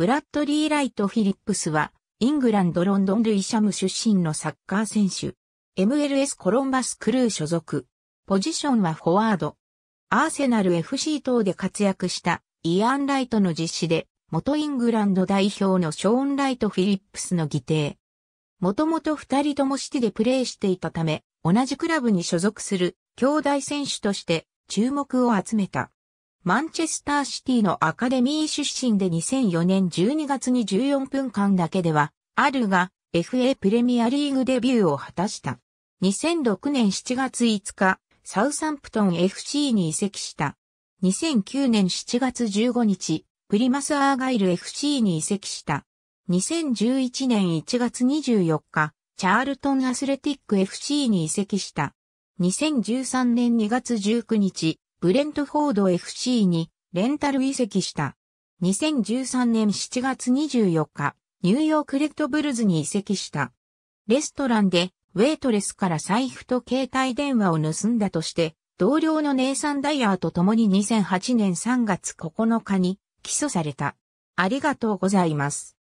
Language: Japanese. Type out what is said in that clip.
ブラッドリー・ライト・フィリップスは、イングランド・ロンドン・ルイ・シャム出身のサッカー選手。MLS コロンバス・クルー所属。ポジションはフォワード。アーセナル FC 等で活躍したイアン・ライトの実施で、元イングランド代表のショーン・ライト・フィリップスの議定。もともと二人ともシティでプレーしていたため、同じクラブに所属する兄弟選手として注目を集めた。マンチェスターシティのアカデミー出身で2004年12月に14分間だけでは、あるが、FA プレミアリーグデビューを果たした。2006年7月5日、サウサンプトン FC に移籍した。2009年7月15日、プリマスアーガイル FC に移籍した。2011年1月24日、チャールトンアスレティック FC に移籍した。2013年2月19日、ブレントフォード FC にレンタル移籍した。2013年7月24日、ニューヨークレッドブルズに移籍した。レストランでウェイトレスから財布と携帯電話を盗んだとして、同僚のネイサン・ダイヤーと共に2008年3月9日に起訴された。ありがとうございます。